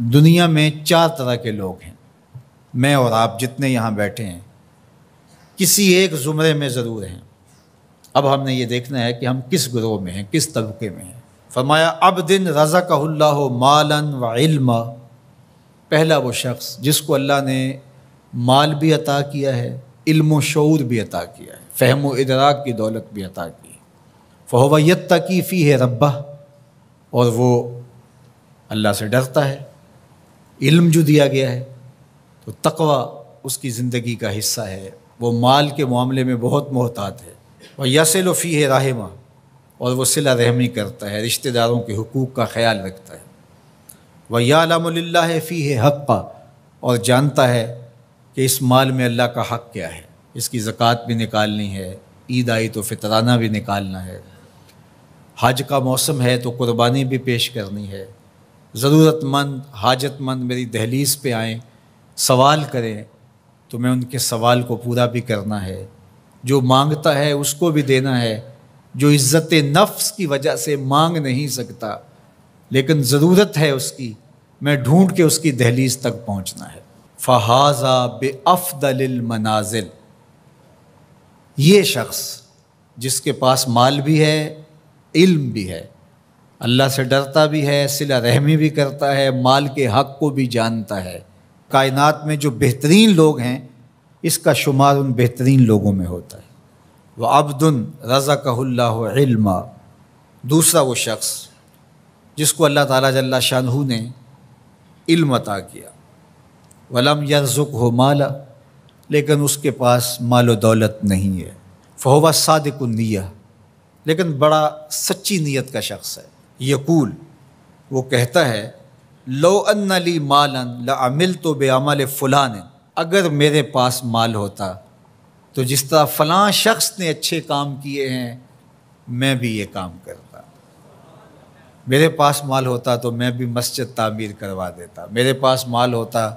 दुनिया में चार तरह के लोग हैं मैं और आप जितने यहाँ बैठे हैं किसी एक ज़ुमरे में ज़रूर हैं अब हमने ये देखना है कि हम किस ग्रोह में हैं किस तबके में हैं फरमाया अब दिन रज़ा का मालन व इल्म पहला वो शख्स जिसको अल्लाह ने माल भी अता किया है इल्म शूर भी अता किया है फ़हम इदराक की दौलत भी अता की फ़हवैत तकीफ़ी है रब्बा और वो अल्लाह से डरता है इल्म जो दिया गया है तो तकवा उसकी ज़िंदगी का हिस्सा है वो माल के मामले में बहुत मोहतात है और यसलफ़ी है राहमा और वह सिला रहमी करता है रिश्तेदारों के हकूक़ का ख्याल रखता है वह है फ़ी है हक़ का और जानता है कि इस माल में अल्लाह का हक़ क्या है इसकी ज़क़़त भी निकालनी है ईद आई तो फितराना भी निकालना है हज का मौसम है तो कुर्बानी भी पेश करनी है ज़रूरतमंद हाजतमंद मेरी दहलीज़ पे आए सवाल करें तो मैं उनके सवाल को पूरा भी करना है जो मांगता है उसको भी देना है जो इज़्ज़त नफ्स की वजह से मांग नहीं सकता लेकिन ज़रूरत है उसकी मैं ढूंढ के उसकी दहलीज़ तक पहुंचना है फहाजा बेअल मनाजिल ये शख्स जिसके पास माल भी है इल्म भी है अल्लाह से डरता भी है सिला रहमी भी करता है माल के हक को भी जानता है कायनात में जो बेहतरीन लोग हैं इसका शुमार उन बेहतरीन लोगों में होता है वह अब्दुन रज़ा कहल्लामा दूसरा वो शख्स जिसको अल्लाह ताला जल्ला शाहू ने इल्म अता किया वलम यरजुक हो माला लेकिन उसके पास माल दौलत नहीं है फ़हवा सादिक लेकिन बड़ा सच्ची नीयत का शख्स है यकूल वो कहता है लो अली मालन लमिल तो बेअमल फ़लान अगर मेरे पास माल होता तो जिस तरह फ़लाँ शख्स ने अच्छे काम किए हैं मैं भी ये काम करता मेरे पास माल होता तो मैं भी मस्जिद तामीर करवा देता मेरे पास माल होता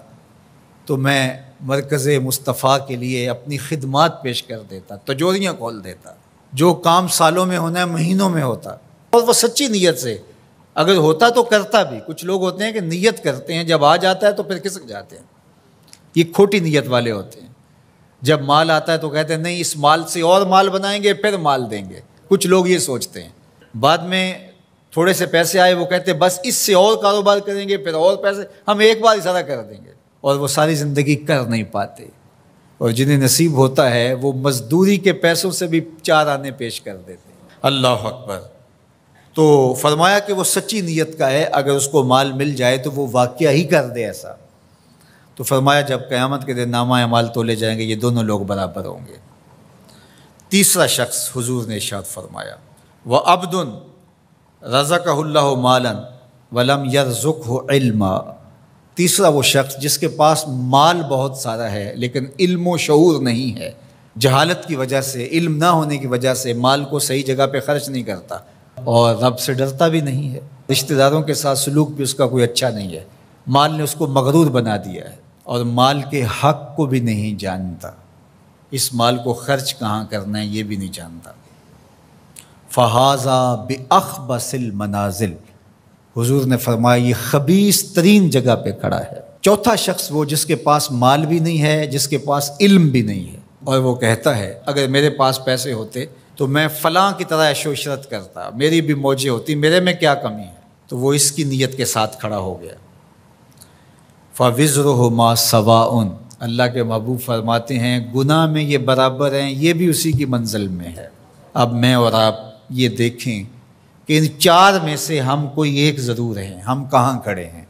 तो मैं मरकज़ मुस्तफ़ा के लिए अपनी खिदमत पेश कर देता तजोरियाँ खोल देता जो काम सालों में होना है महीनों में होता और वो सच्ची नीयत से अगर होता तो करता भी कुछ लोग होते हैं कि नीयत करते हैं जब आ जाता है तो फिर खिसक जाते हैं ये खोटी नीयत वाले होते हैं जब माल आता है तो कहते हैं नहीं इस माल से और माल बनाएंगे फिर माल देंगे कुछ लोग ये सोचते हैं बाद में थोड़े से पैसे आए वो कहते हैं बस इससे और कारोबार करेंगे फिर और पैसे हम एक बार सारा कर देंगे और वो सारी ज़िंदगी कर नहीं पाते और जिन्हें नसीब होता है वो मजदूरी के पैसों से भी चार आने पेश कर देते हैं अल्लाह अकबर तो फरमाया कि वो सच्ची नीयत का है अगर उसको माल मिल जाए तो वो वाक़ ही कर दे ऐसा तो फरमाया जब क़्यामत के दिन नामा माल तोले जाएंगे ये दोनों लोग बराबर होंगे तीसरा शख्स हुजूर ने इशाद फरमाया व अब्दुन का मालन वलम यरजुक हो इल्मा तीसरा वो शख्स जिसके पास माल बहुत सारा है लेकिन इल्म शूर नहीं है जहालत की वजह से इल्म ना होने की वजह से माल को सही जगह पे ख़र्च नहीं करता और रब से डरता भी नहीं है रिश्तेदारों के साथ सलूक भी उसका कोई अच्छा नहीं है माल ने उसको मगरूर बना दिया है और माल के हक को भी नहीं जानता इस माल को खर्च कहाँ करना है ये भी नहीं जानता फहाजा बेअ बसिल मनाजिल हजूर ने फरमाया ये खबीस तरीन जगह पर खड़ा है चौथा शख्स वो जिसके पास माल भी नहीं है जिसके पास इल्म भी नहीं है और वो कहता है अगर मेरे पास पैसे होते तो मैं फ़लाँ की तरह ऐशो इशरत करता मेरी भी मौजें होती मेरे में क्या कमी है तो वो इसकी नीयत के साथ खड़ा हो गया फ़विज़्रमा सवा उन अल्लाह के महबूब फरमाते हैं गुनाह में ये बराबर हैं ये भी उसी की मंजिल में है अब मैं और आप ये देखें कि इन चार में से हम कोई एक ज़रूर हैं हम कहाँ खड़े हैं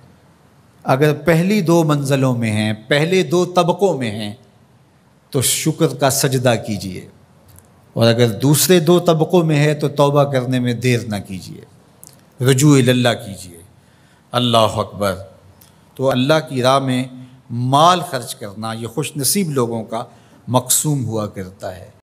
अगर पहली दो मंजिलों में हैं पहले दो तबकों में हैं तो शुक्र का सजदा कीजिए और अगर दूसरे दो तबक़ों में है तो तौबा करने में देर ना कीजिए रजू अल्लाह कीजिए अल्लाह अकबर तो अल्लाह की राह में माल खर्च करना ये खुश नसीब लोगों का मकसूम हुआ करता है